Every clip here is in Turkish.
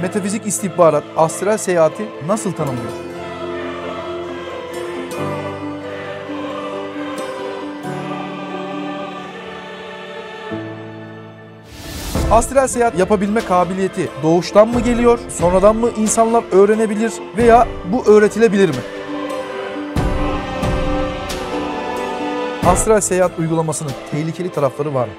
metafizik istihbarat, astral seyahati nasıl tanımlıyor? Astral seyahat yapabilme kabiliyeti doğuştan mı geliyor, sonradan mı insanlar öğrenebilir veya bu öğretilebilir mi? Astral seyahat uygulamasının tehlikeli tarafları var mı?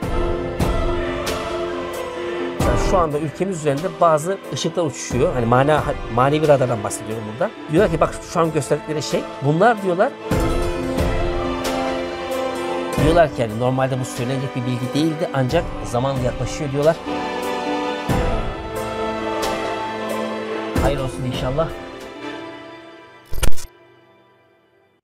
şu anda ülkemiz üzerinde bazı ışıklar uçuşuyor. Hani mana, manevi radardan bahsediyorum burada. Diyorlar ki bak şu an gösterdikleri şey. Bunlar diyorlar Diyorlar ki yani normalde bu söylenecek bir bilgi değildi ancak zaman yaklaşıyor diyorlar. Hayır olsun inşallah.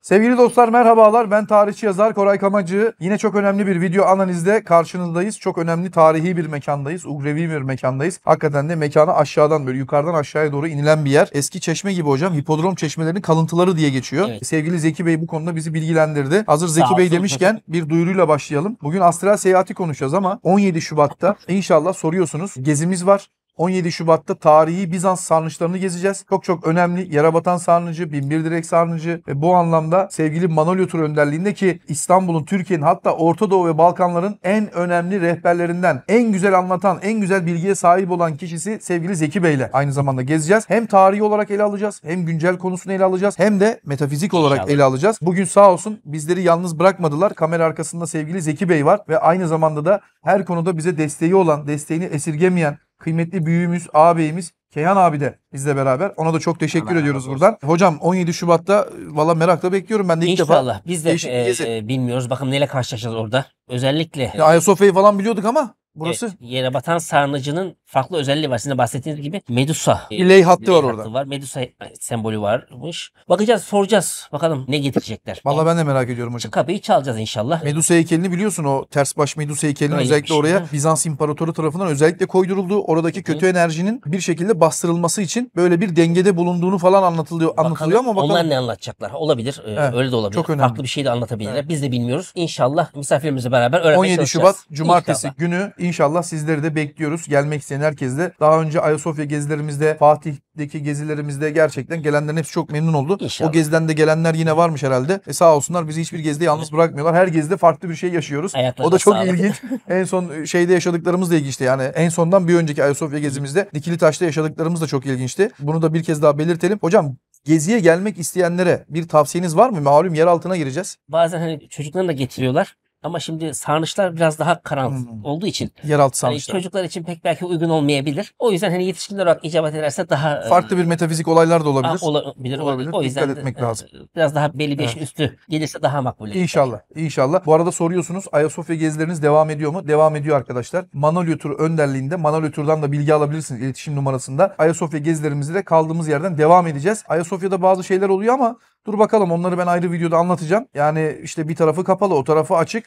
Sevgili dostlar merhabalar ben tarihçi yazar Koray Kamacı. Yine çok önemli bir video analizde karşınızdayız. Çok önemli tarihi bir mekandayız. Ugrevi bir mekandayız. Hakikaten de mekanı aşağıdan böyle yukarıdan aşağıya doğru inilen bir yer. Eski çeşme gibi hocam hipodrom çeşmelerinin kalıntıları diye geçiyor. Evet. Sevgili Zeki Bey bu konuda bizi bilgilendirdi. Hazır Zeki Bey demişken bir duyuruyla başlayalım. Bugün astral seyahati konuşacağız ama 17 Şubat'ta inşallah soruyorsunuz. Gezimiz var. 17 Şubat'ta tarihi Bizans sarnıçlarını gezeceğiz. Çok çok önemli Yerebatan Sarnıcı, Binbir Direk Sarnıcı ve bu anlamda sevgili Manolio Tur önderliğinde İstanbul'un, Türkiye'nin hatta Orta Doğu ve Balkanların en önemli rehberlerinden, en güzel anlatan, en güzel bilgiye sahip olan kişisi sevgili Zeki Bey'le aynı zamanda gezeceğiz. Hem tarihi olarak ele alacağız, hem güncel konusunu ele alacağız, hem de metafizik olarak İnşallah. ele alacağız. Bugün sağ olsun bizleri yalnız bırakmadılar. Kamera arkasında sevgili Zeki Bey var ve aynı zamanda da her konuda bize desteği olan, desteğini esirgemeyen kıymetli büyüğümüz, ağabeyimiz Keyhan abi de bizle beraber. Ona da çok teşekkür Allah ediyoruz Allah buradan. Hocam 17 Şubat'ta e, valla merakla bekliyorum ben de ilk İnşallah. defa. İnşallah biz de e, e, bilmiyoruz. Bakın neyle karşılaşacağız orada. Özellikle. Ya Ayasofya'yı falan biliyorduk ama Burası evet, yere batan sarnıcının farklı özelliği var. Sizin de bahsettiğiniz gibi Medusa. İley hattı var orada. Var. Medusa e, sembolü varmış. Bakacağız, soracağız. Bakalım ne getirecekler. Valla ben de merak ediyorum hocam. Kapıyı çalacağız inşallah. Medusa heykelini biliyorsun o ters baş Medusa heykelini Öyle özellikle şey, oraya Bizans İmparatoru tarafından özellikle koyduruldu. Oradaki kötü Hı. enerjinin bir şekilde bastırılması için böyle bir dengede bulunduğunu falan anlatılıyor bakalım, anlatılıyor ama bakalım. Onlar ne anlatacaklar? Olabilir. E, evet, öyle de olabilir. Çok önemli. Farklı bir şey de anlatabilirler. Evet. Biz de bilmiyoruz. İnşallah misafirlerimizle beraber öğrenmeye 17 çalışacağız. 17 Şubat Cumartesi inşallah. günü İnşallah sizleri de bekliyoruz. Gelmek isteyen herkes de daha önce Ayasofya gezilerimizde, Fatih'deki gezilerimizde gerçekten gelenlerin hepsi çok memnun oldu. İnşallah. O geziden de gelenler yine varmış herhalde. E sağ olsunlar bizi hiçbir gezide yalnız bırakmıyorlar. Her gezide farklı bir şey yaşıyoruz. Ayaklarına o da çok ilginç. en son e, şeyde yaşadıklarımız da ilginçti. Yani en sondan bir önceki Ayasofya gezimizde Dikili Taş'ta yaşadıklarımız da çok ilginçti. Bunu da bir kez daha belirtelim. Hocam geziye gelmek isteyenlere bir tavsiyeniz var mı? Malum yer altına gireceğiz. Bazen hani çocuklarını da getiriyorlar. Ama şimdi sarnıçlar biraz daha karanlık hmm. olduğu için yeraltı hani sarnıçlar. Hani çocuklar için pek belki uygun olmayabilir. O yüzden hani yetişkinler olarak icabet ederse daha e, farklı bir metafizik olaylar da olabilir. Olabilir. olabilir. O yüzden Dikkat etmek e, lazım. Biraz daha belli beş evet. üstü gelirse daha makbul. İnşallah. Tabii. İnşallah. Bu arada soruyorsunuz Ayasofya gezileriniz devam ediyor mu? Devam ediyor arkadaşlar. Manolyo Tur önderliğinde Manolyo Tur'dan da bilgi alabilirsiniz iletişim numarasında. Ayasofya gezilerimizi de kaldığımız yerden devam edeceğiz. Ayasofya'da bazı şeyler oluyor ama Dur bakalım onları ben ayrı videoda anlatacağım. Yani işte bir tarafı kapalı o tarafı açık.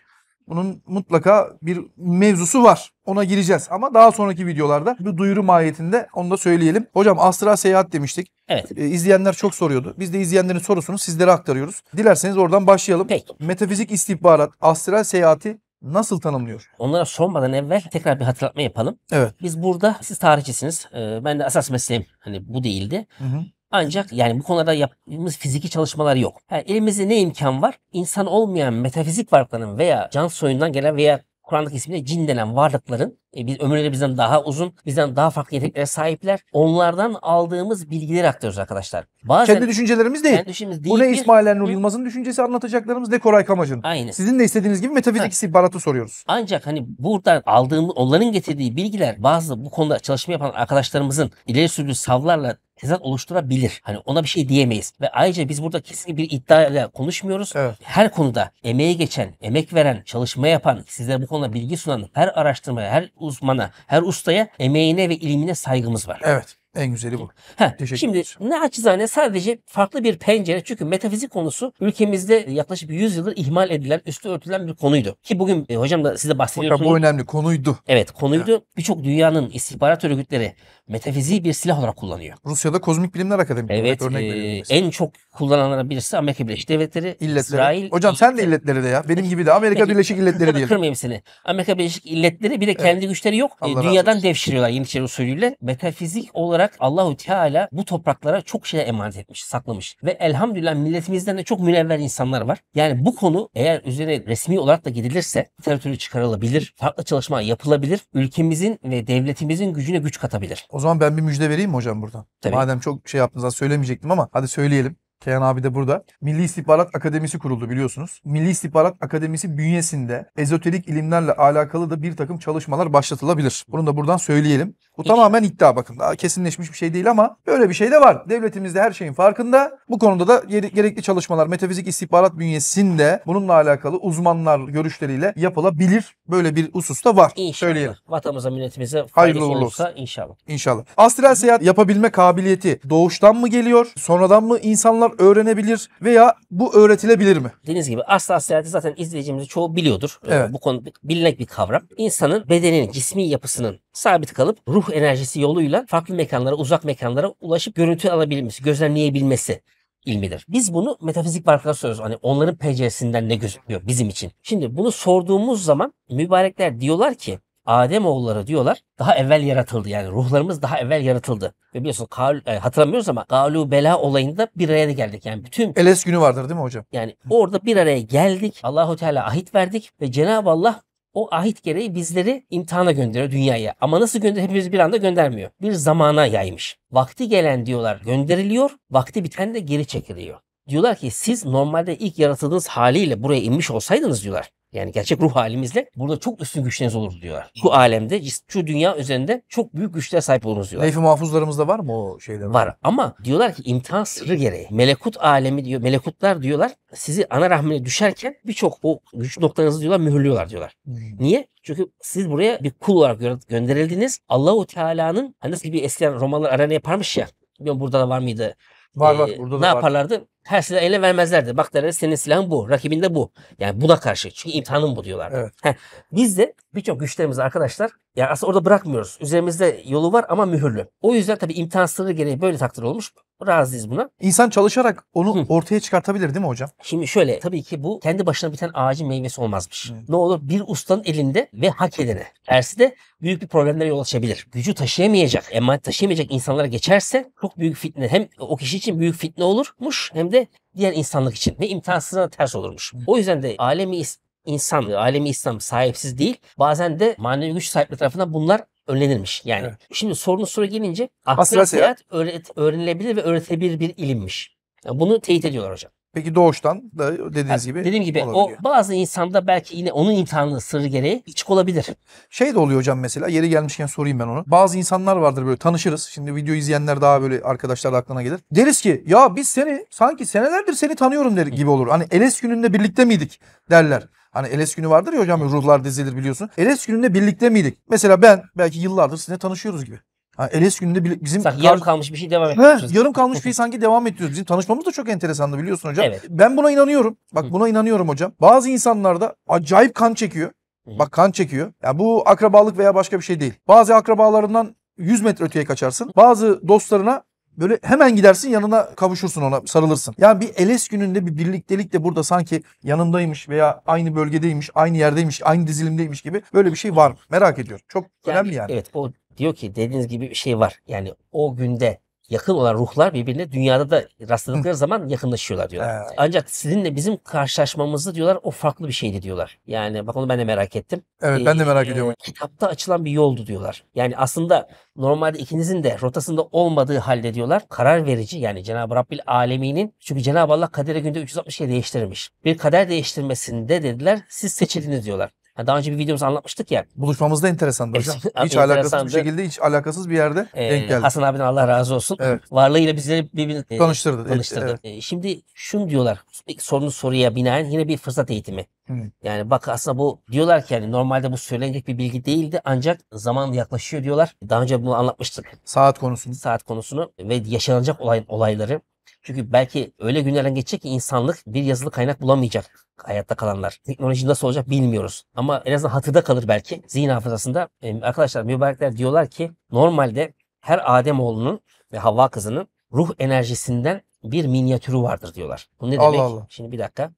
Bunun mutlaka bir mevzusu var. Ona gireceğiz ama daha sonraki videolarda bir duyuru mahiyetinde onu da söyleyelim. Hocam astral Seyahat demiştik. Evet. E, izleyenler çok soruyordu. Biz de izleyenlerin sorusunu sizlere aktarıyoruz. Dilerseniz oradan başlayalım. Peki. Metafizik istihbarat Astral Seyahati nasıl tanımlıyor? Onlara sormadan evvel tekrar bir hatırlatma yapalım. Evet. Biz burada siz tarihçisiniz. Ee, ben de asas mesleğim hani bu değildi. Hı hı. Ancak yani bu konuda yaptığımız fiziki çalışmalar yok. Yani elimizde ne imkan var? İnsan olmayan metafizik varlıkların veya can soyundan gelen veya Kur'an'daki ismiyle cin denen varlıkların e, biz, ömürleri bizden daha uzun, bizden daha farklı yeteneklere sahipler. Onlardan aldığımız bilgileri aktarıyoruz arkadaşlar. Bazen, kendi düşüncelerimiz değil. Kendi düşüncelerimiz değil. Bu ne bir... İsmail Ernur Yılmaz'ın düşüncesi anlatacaklarımız ne Koray Kamacı'nın. Aynı. Sizin de istediğiniz gibi metafizik ha. istihbaratı soruyoruz. Ancak hani buradan aldığımız, onların getirdiği bilgiler bazı bu konuda çalışma yapan arkadaşlarımızın ileri sürdüğü savlarla tezat oluşturabilir. Hani ona bir şey diyemeyiz. Ve ayrıca biz burada kesinlikle bir iddiayla konuşmuyoruz. Evet. Her konuda emeği geçen, emek veren, çalışma yapan, sizlere bu konuda bilgi sunan her araştırmaya, her uzmana, her ustaya emeğine ve ilimine saygımız var. Evet. En güzeli bu. Heh, Teşekkür şimdi ederim. naçizane sadece farklı bir pencere çünkü metafizik konusu ülkemizde yaklaşık 100 yıldır ihmal edilen, üstü örtülen bir konuydu. Ki bugün e, hocam da size bahsediyorsunuz. bu önemli konuydu. Evet konuydu. Yani. Birçok dünyanın istihbarat örgütleri metafiziği bir silah olarak kullanıyor. Rusya'da Kozmik Bilimler Akademisi evet, örnek e, En çok kullananlardan birisi Amerika Birleşik Devletleri, illetleri. İsrail. Hocam sen de illetleri de ya. Benim gibi de Amerika Birleşik İlletleri diyelim. Kırmayayım seni. Amerika Birleşik İlletleri bir de kendi evet. güçleri yok. E, Allah Dünyadan devşiriyorlar Yeniçeri usulüyle. Metafizik olarak olarak Allahu Teala bu topraklara çok şey emanet etmiş, saklamış. Ve elhamdülillah milletimizden de çok münevver insanlar var. Yani bu konu eğer üzerine resmi olarak da gidilirse literatürü çıkarılabilir, farklı çalışma yapılabilir, ülkemizin ve devletimizin gücüne güç katabilir. O zaman ben bir müjde vereyim mi hocam buradan? Tabii. Madem çok şey yaptınız söylemeyecektim ama hadi söyleyelim. Kenan abi de burada. Milli İstihbarat Akademisi kuruldu biliyorsunuz. Milli İstihbarat Akademisi bünyesinde ezoterik ilimlerle alakalı da bir takım çalışmalar başlatılabilir. Bunu da buradan söyleyelim. Bu Hiç. tamamen iddia bakın. Daha kesinleşmiş bir şey değil ama böyle bir şey de var. Devletimizde her şeyin farkında. Bu konuda da gerekli çalışmalar metafizik istihbarat bünyesinde bununla alakalı uzmanlar görüşleriyle yapılabilir. Böyle bir husus da var. İnşallah. Söyleyelim. Vatanımıza, milletimize hayırlı olursa olsun. inşallah. İnşallah. Astral seyahat yapabilme kabiliyeti doğuştan mı geliyor? Sonradan mı insanlar öğrenebilir veya bu öğretilebilir mi? Deniz gibi astral seyahati zaten izleyicimiz çoğu biliyordur. Ee, evet. Bu konu bilinek bir kavram. İnsanın bedeninin, cismi yapısının sabit kalıp ruh enerjisi yoluyla farklı mekanlara, uzak mekanlara ulaşıp görüntü alabilmesi, gözlemleyebilmesi ilmidir. Biz bunu metafizik varlıklar söylüyoruz. Hani onların penceresinden ne gözüküyor bizim için. Şimdi bunu sorduğumuz zaman mübarekler diyorlar ki Adem oğulları diyorlar daha evvel yaratıldı. Yani ruhlarımız daha evvel yaratıldı. Ve biliyorsun kal, e, hatırlamıyoruz ama Galu Bela olayında bir araya da geldik. Yani bütün Eles günü vardır değil mi hocam? Yani orada bir araya geldik. Allahu Teala ahit verdik ve Cenab-ı Allah o ahit gereği bizleri imtihana gönderiyor dünyaya. Ama nasıl gönderiyor? Hepimizi bir anda göndermiyor. Bir zamana yaymış. Vakti gelen diyorlar gönderiliyor. Vakti biten de geri çekiliyor. Diyorlar ki siz normalde ilk yaratıldığınız haliyle buraya inmiş olsaydınız diyorlar. Yani gerçek ruh halimizle burada çok üstün güçleriniz olur diyorlar. Bu alemde, şu dünya üzerinde çok büyük güçlere sahip olunuz diyorlar. Leyfi mahfuzlarımızda var mı o şeyler? Var ama diyorlar ki imtihan sırrı gereği. Melekut alemi diyor, melekutlar diyorlar sizi ana rahmine düşerken birçok o güç noktalarınızı diyorlar mühürlüyorlar diyorlar. Hmm. Niye? Çünkü siz buraya bir kul olarak gönderildiniz. Allahu Teala'nın hani nasıl bir eski Romalılar arana yaparmış ya. Bilmiyorum burada da var mıydı? Var var ee, burada da ne var. yaparlardı? Her silah eline vermezlerdi. Bak derler senin silahın bu. Rakibin bu. Yani buna karşı. Çünkü imtihanın bu diyorlar. Evet. Heh. Biz de birçok güçlerimizi arkadaşlar yani aslında orada bırakmıyoruz. Üzerimizde yolu var ama mühürlü. O yüzden tabii imtihan sınırı gereği böyle takdir olmuş. Razıyız buna. İnsan çalışarak onu Hı. ortaya çıkartabilir değil mi hocam? Şimdi şöyle tabii ki bu kendi başına biten ağacın meyvesi olmazmış. Hı. Ne olur bir ustanın elinde ve hak edene. Tersi de büyük bir problemlere yol açabilir. Gücü taşıyamayacak, emanet taşıyamayacak insanlara geçerse çok büyük fitne. Hem o kişi için büyük fitne olurmuş hem hem de diğer insanlık için ve imtihansızlığına ters olurmuş. O yüzden de alemi insan, alemi İslam sahipsiz değil. Bazen de manevi güç sahipleri tarafından bunlar önlenirmiş. Yani evet. şimdi sorunun soru gelince aklına seyahat öğret, öğrenilebilir ve öğretebilir bir ilimmiş. Yani bunu teyit ediyorlar hocam. Peki doğuştan da dediğiniz gibi Dediğim gibi olabiliyor. o bazı insanda belki yine onun imtihanı sırrı gereği açık olabilir. Şey de oluyor hocam mesela yeri gelmişken sorayım ben onu. Bazı insanlar vardır böyle tanışırız. Şimdi video izleyenler daha böyle arkadaşlar aklına gelir. Deriz ki ya biz seni sanki senelerdir seni tanıyorum der gibi olur. Hani Enes gününde birlikte miydik derler. Hani Eles günü vardır ya hocam ruhlar dizilir biliyorsun. Eles gününde birlikte miydik? Mesela ben belki yıllardır sizinle tanışıyoruz gibi. Yani Eles gününde bizim... Sanki yarım kalmış bir şey devam ediyoruz. yarım kalmış bir şey sanki devam ediyoruz. Bizim tanışmamız da çok enteresandı biliyorsun hocam. Evet. Ben buna inanıyorum. Bak buna inanıyorum hocam. Bazı insanlarda acayip kan çekiyor. Bak kan çekiyor. Yani bu akrabalık veya başka bir şey değil. Bazı akrabalarından 100 metre öteye kaçarsın. Bazı dostlarına Böyle hemen gidersin yanına kavuşursun ona sarılırsın. Yani bir eles gününde bir birliktelik de burada sanki yanındaymış veya aynı bölgedeymiş, aynı yerdeymiş, aynı dizilimdeymiş gibi böyle bir şey var. Merak ediyorum. Çok yani, önemli yani. Evet o diyor ki dediğiniz gibi bir şey var. Yani o günde yakın olan ruhlar birbirine dünyada da rastladıkları zaman yakınlaşıyorlar diyorlar. Evet. Ancak sizinle bizim karşılaşmamızı diyorlar o farklı bir şeydi diyorlar. Yani bak onu ben de merak ettim. Evet ee, ben de merak e, ediyorum. Kitapta açılan bir yoldu diyorlar. Yani aslında normalde ikinizin de rotasında olmadığı halde diyorlar karar verici yani Cenab-ı Rabbil Alemin'in çünkü Cenab-ı Allah kadere günde 360 şey değiştirmiş. Bir kader değiştirmesinde dediler siz seçildiniz diyorlar. Ha, daha önce bir videomuzda anlatmıştık ya. Buluşmamız da enteresandı hocam. hiç alakasız bir şekilde hiç alakasız bir yerde ee, denk geldi. Hasan abiden Allah razı olsun. Evet. Varlığıyla bizleri birbirini e, tanıştırdı. tanıştırdı. Evet, evet. şimdi şunu diyorlar. Sorunun soruya binaen yine bir fırsat eğitimi. Hı. Yani bak aslında bu diyorlar ki yani normalde bu söylenecek bir bilgi değildi ancak zaman yaklaşıyor diyorlar. Daha önce bunu anlatmıştık. Saat konusunu. Saat konusunu ve yaşanacak olay, olayları çünkü belki öyle günlerden geçecek ki insanlık bir yazılı kaynak bulamayacak hayatta kalanlar. Teknoloji nasıl olacak bilmiyoruz. Ama en azından hatırda kalır belki zihin hafızasında. E, arkadaşlar mübarekler diyorlar ki normalde her Adem oğlunun ve Havva kızının ruh enerjisinden bir minyatürü vardır diyorlar. Bu ne demek? Allah Allah. Şimdi bir dakika.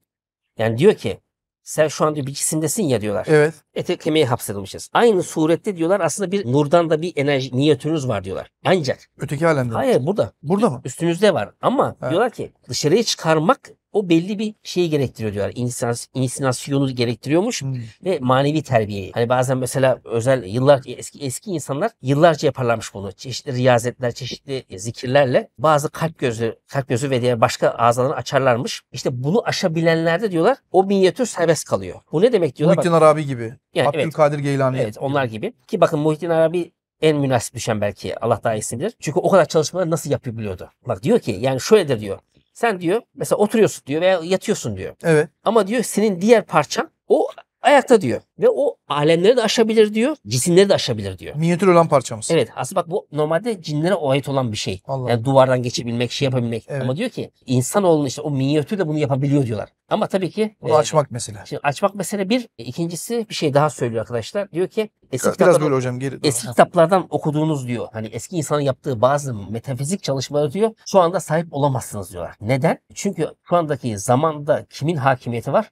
Yani diyor ki sen şu an diyor bir cisimdesin ya diyorlar. Evet. Ete kemiğe hapsedilmişiz. Aynı surette diyorlar aslında bir nurdan da bir enerji niyetiniz var diyorlar. Ancak. Öteki alemde. Hayır burada. Burada mı? Üstünüzde var ama He. diyorlar ki dışarıya çıkarmak o belli bir şey gerektiriyor diyorlar. İnsans, insinasyonu gerektiriyormuş hmm. ve manevi terbiyeyi. Hani bazen mesela özel yıllar eski eski insanlar yıllarca yaparlarmış bunu. Çeşitli riyazetler, çeşitli zikirlerle bazı kalp gözü, kalp gözü ve diğer başka ağzalarını açarlarmış. İşte bunu aşabilenlerde diyorlar o minyatür serbest kalıyor. Bu ne demek diyorlar? Muhittin Arabi gibi. Yani, Abdülkadir evet, Geylani. Evet onlar gibi. Ki bakın Muhittin Arabi en münasip düşen belki Allah daha iyisidir. Çünkü o kadar çalışmaları nasıl yapabiliyordu? Bak diyor ki yani şöyledir diyor. Sen diyor mesela oturuyorsun diyor veya yatıyorsun diyor. Evet. Ama diyor senin diğer parçan o ayakta diyor. Ve o alemleri de aşabilir diyor. Cisimleri de aşabilir diyor. Minyatür olan parçamız. Evet. Aslında bak bu normalde cinlere ait olan bir şey. Allah. Yani duvardan geçebilmek, şey yapabilmek. Evet. Ama diyor ki insanoğlunun işte o minyatür de bunu yapabiliyor diyorlar. Ama tabii ki. Bunu e, açmak mesela. Şimdi açmak mesele bir. E, ikincisi bir şey daha söylüyor arkadaşlar. Diyor ki eski, Biraz kitaplardan, böyle hocam, geri eski kitaplardan okuduğunuz diyor. Hani eski insanın yaptığı bazı metafizik çalışmaları diyor. Şu anda sahip olamazsınız diyorlar. Neden? Çünkü şu andaki zamanda kimin hakimiyeti var?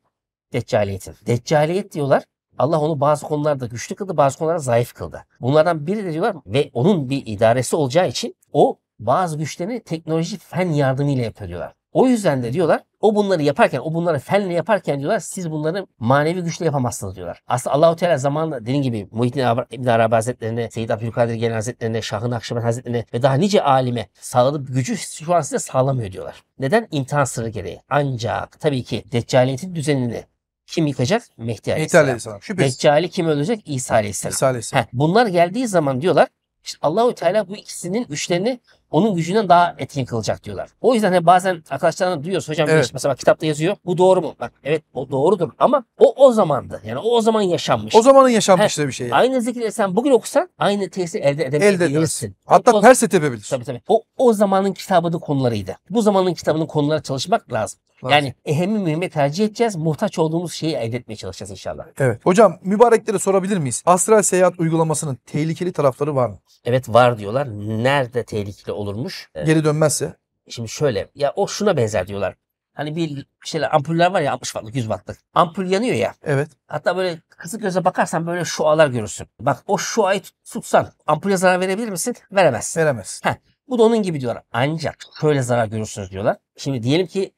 Deccaliyetin. Deccaliyet diyorlar. Allah onu bazı konularda güçlü kıldı, bazı konularda zayıf kıldı. Bunlardan biri de diyorlar ve onun bir idaresi olacağı için o bazı güçlerini teknoloji fen yardımıyla yapıyor diyorlar. O yüzden de diyorlar o bunları yaparken, o bunları fenle yaparken diyorlar siz bunları manevi güçle yapamazsınız diyorlar. Aslında Allahu Teala zamanla dediğim gibi Muhittin İbn Arabi Hazretlerine, Seyyid Abdülkadir Genel Hazretlerine, Şahın Akşemen Hazretlerine ve daha nice alime sağladığı gücü şu an size sağlamıyor diyorlar. Neden? İmtihan sırrı gereği. Ancak tabii ki deccaliyetin düzenini kim yıkacak? Mehdi Aleyhisselam. Mehdi Aleyhisselam. Şüphesiz. Deccali kim ölecek? İsa Aleyhisselam. İsa Aleyhisselam. Heh, bunlar geldiği zaman diyorlar işte Allahu Teala bu ikisinin üçlerini onun gücünden daha etkin kılacak diyorlar. O yüzden hani bazen arkadaşlarına duyuyoruz hocam evet. işte mesela kitapta yazıyor. Bu doğru mu? Bak evet o doğrudur ama o o zamandı. Yani o o zaman yaşanmış. O zamanın yaşanmış bir şey. Yani. Aynı zikri sen bugün okusan aynı tesir elde edemeyebilirsin. Hatta o, ters edebilirsin. Tabii tabii. O o zamanın kitabının konularıydı. Bu zamanın kitabının konuları çalışmak lazım. Yani ehemmi mühime tercih edeceğiz. Muhtaç olduğumuz şeyi elde etmeye çalışacağız inşallah. Evet. Hocam mübareklere sorabilir miyiz? Astral seyahat uygulamasının tehlikeli tarafları var mı? Evet var diyorlar. Nerede tehlikeli olurmuş? Geri dönmezse? Şimdi şöyle ya o şuna benzer diyorlar. Hani bir şeyler ampuller var ya 60 wattlık 100 wattlık. Ampul yanıyor ya. Evet. Hatta böyle kısık göze bakarsan böyle şualar görürsün. Bak o şuayı tutsan ampule zarar verebilir misin? Veremez. Veremez. Heh, bu da onun gibi diyorlar. Ancak şöyle zarar görürsünüz diyorlar. Şimdi diyelim ki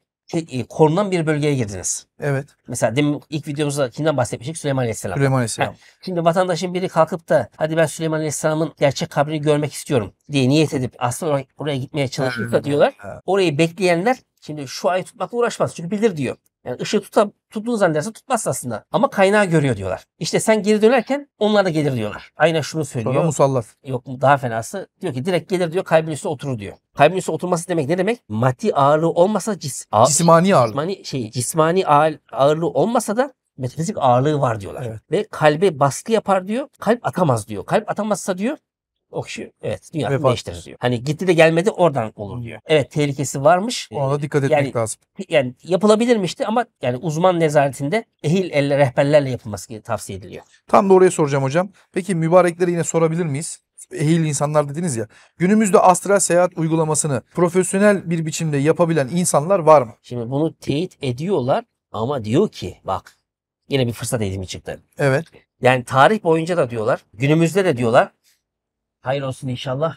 korunan bir bölgeye girdiniz. Evet. Mesela demin ilk videomuzda kimden bahsetmiştik? Süleyman Aleyhisselam. Süleyman Aleyhisselam. Ha. Şimdi vatandaşın biri kalkıp da hadi ben Süleyman Aleyhisselam'ın gerçek kabrini görmek istiyorum diye niyet edip aslında oraya gitmeye çalışırsa diyorlar. Ha. Orayı bekleyenler şimdi şu ayı tutmakla uğraşmaz çünkü bilir diyor. Yani ışığı tuta, tuttuğunu zannederse tutmaz aslında. Ama kaynağı görüyor diyorlar. İşte sen geri dönerken onlar da gelir diyorlar. Aynen şunu söylüyor. Sonra musallat. Yok daha fenası. Diyor ki direkt gelir diyor kalbin üstüne oturur diyor. Kalbin üstüne oturması demek ne demek? Maddi ağırlığı olmasa cis, ağır, cismani ağırlığı. Cismani, şey, cismani ağırlığı olmasa da metafizik ağırlığı var diyorlar. Evet. Ve kalbe baskı yapar diyor. Kalp atamaz diyor. Kalp atamazsa diyor o kişi evet dünyasını Vefat. değiştirir diyor. Hani gitti de gelmedi oradan olur hmm. diyor. Evet tehlikesi varmış. Ona ee, dikkat etmek yani, lazım. Yani yapılabilirmişti ama yani uzman nezaretinde ehil elle rehberlerle yapılması tavsiye ediliyor. Tam da oraya soracağım hocam. Peki mübarekleri yine sorabilir miyiz? ehil insanlar dediniz ya. Günümüzde astral seyahat uygulamasını profesyonel bir biçimde yapabilen insanlar var mı? Şimdi bunu teyit ediyorlar ama diyor ki bak yine bir fırsat edimi çıktı. Evet. Yani tarih boyunca da diyorlar, günümüzde de diyorlar Hayır olsun inşallah.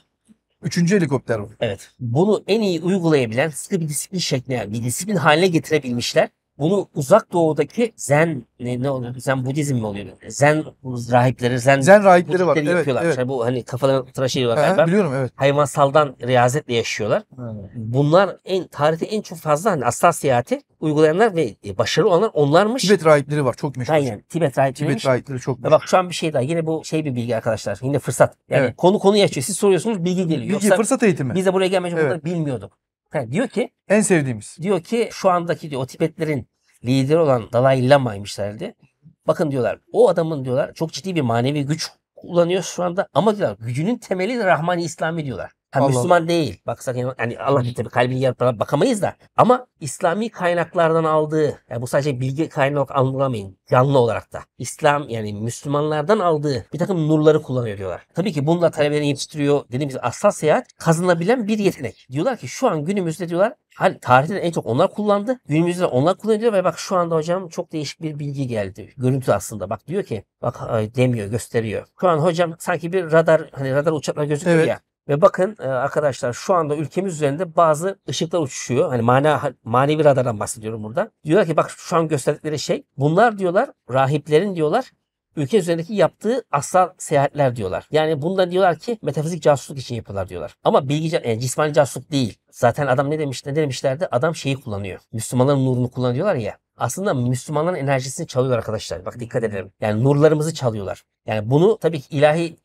Üçüncü helikopter bu. Evet. Bunu en iyi uygulayabilen sıkı bir disiplin şekline, bir disiplin haline getirebilmişler. Bunu uzak doğudaki zen ne, ne oluyor? Zen Budizm mi oluyor? Zen rahipleri, zen, zen rahipleri var. Evet, yapıyorlar. evet. Yani bu hani kafaları tıraş var. galiba. biliyorum evet. Hayvansaldan riyazetle yaşıyorlar. Evet. Bunlar en tarihte en çok fazla hani asla seyahati uygulayanlar ve başarılı olanlar onlarmış. Tibet rahipleri var çok meşhur. Aynen Tibet rahipleri. Tibet rahipleri çok meşhur. Bak şu an bir şey daha yine bu şey bir bilgi arkadaşlar yine fırsat. Yani evet. konu konuya açıyor. Siz soruyorsunuz bilgi geliyor. Bilgi Yoksa fırsat eğitimi. Biz de buraya gelmeyince evet. bilmiyorduk. Ha, diyor ki en sevdiğimiz. Diyor ki şu andaki diyor o Tibetlerin lideri olan Dalai Lama'ymış herhalde. Bakın diyorlar o adamın diyorlar çok ciddi bir manevi güç kullanıyor şu anda ama diyorlar gücünün temeli de Rahmani İslami diyorlar. Ha, Müslüman değil. Baksak yani Allah bilir tabii kalbini yaratana bakamayız da. Ama İslami kaynaklardan aldığı, yani bu sadece bilgi kaynağı olarak anlamayın. Canlı olarak da. İslam yani Müslümanlardan aldığı bir takım nurları kullanıyor diyorlar. Tabii ki bununla talebelerini yetiştiriyor. Dediğimiz asla seyahat kazanabilen bir yetenek. Diyorlar ki şu an günümüzde diyorlar Hani tarihte en çok onlar kullandı. Günümüzde onlar kullanıyor ve bak şu anda hocam çok değişik bir bilgi geldi. Görüntü aslında bak diyor ki bak demiyor gösteriyor. Şu an hocam sanki bir radar hani radar uçakla gözüküyor evet. ya. Ve bakın e, arkadaşlar şu anda ülkemiz üzerinde bazı ışıklar uçuşuyor. Hani mana, manevi radardan bahsediyorum burada. Diyorlar ki bak şu an gösterdikleri şey bunlar diyorlar rahiplerin diyorlar ülke üzerindeki yaptığı asal seyahatler diyorlar. Yani bunda diyorlar ki metafizik casusluk için yapıyorlar diyorlar. Ama bilgi yani e, cismani casusluk değil. Zaten adam ne demiş ne demişlerdi? Adam şeyi kullanıyor. Müslümanların nurunu kullanıyorlar ya. Aslında Müslümanların enerjisini çalıyorlar arkadaşlar. Bak dikkat edelim. Yani nurlarımızı çalıyorlar. Yani bunu tabii ki ilahi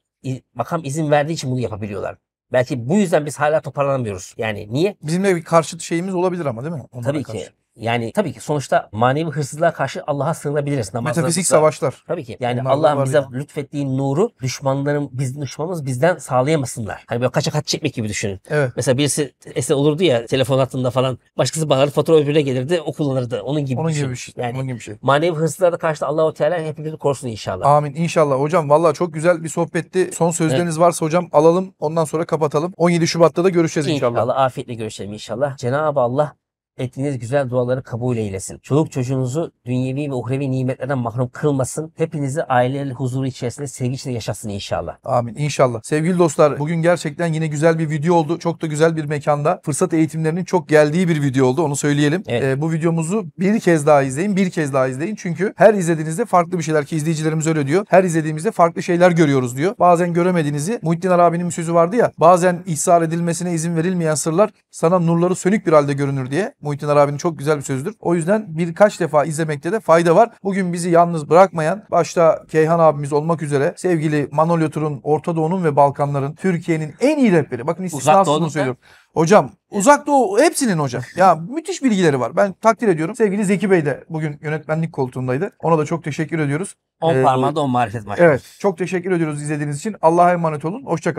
makam izin verdiği için bunu yapabiliyorlar. Belki bu yüzden biz hala toparlanamıyoruz. Yani niye? Bizimle bir karşıt şeyimiz olabilir ama değil mi? Onlara Tabii ki. Yani tabii ki sonuçta manevi hırsızlığa karşı Allah'a sığınabiliriz. Namazlarımızda. Metafizik savaşlar. Tabii ki. Yani Allah'ın bize yani. lütfettiği nuru düşmanların biz düşmanımız bizden sağlayamasınlar. Hani böyle kaçak hat çekmek gibi düşünün. Evet. Mesela birisi eser olurdu ya telefon hattında falan. Başkası bağırır fatura öbürüne gelirdi o kullanırdı. Onun gibi Onun şey. gibi bir şey. Yani, Onun gibi bir şey. Manevi hırsızlara karşı Allahu Teala hepimizi korusun inşallah. Amin inşallah. Hocam valla çok güzel bir sohbetti. Son sözleriniz evet. varsa hocam alalım ondan sonra kapatalım. 17 Şubat'ta da görüşeceğiz inşallah. İnşallah afiyetle görüşelim inşallah. Cenab-ı Allah ettiğiniz güzel duaları kabul eylesin. Çoluk çocuğunuzu dünyevi ve uhrevi nimetlerden mahrum kılmasın. Hepinizi ailenin huzuru içerisinde sevgiyle yaşasın inşallah. Amin inşallah. Sevgili dostlar bugün gerçekten yine güzel bir video oldu. Çok da güzel bir mekanda. Fırsat eğitimlerinin çok geldiği bir video oldu onu söyleyelim. Evet. Ee, bu videomuzu bir kez daha izleyin. Bir kez daha izleyin. Çünkü her izlediğinizde farklı bir şeyler ki izleyicilerimiz öyle diyor. Her izlediğimizde farklı şeyler görüyoruz diyor. Bazen göremediğinizi Muhittin Arabi'nin bir sözü vardı ya. Bazen ihsar edilmesine izin verilmeyen sırlar sana nurları sönük bir halde görünür diye. Muhittin Arabi'nin çok güzel bir sözüdür. O yüzden birkaç defa izlemekte de fayda var. Bugün bizi yalnız bırakmayan başta Keyhan abimiz olmak üzere sevgili Manolya Tur'un, Orta Doğu'nun ve Balkanların Türkiye'nin en iyi rapleri. Bakın istisnasını söylüyorum. Hocam uzak doğu hepsinin hocam. Ya müthiş bilgileri var. Ben takdir ediyorum. Sevgili Zeki Bey de bugün yönetmenlik koltuğundaydı. Ona da çok teşekkür ediyoruz. On ee, da on marifet maşallah. Evet çok teşekkür ediyoruz izlediğiniz için. Allah'a emanet olun. Hoşçakalın.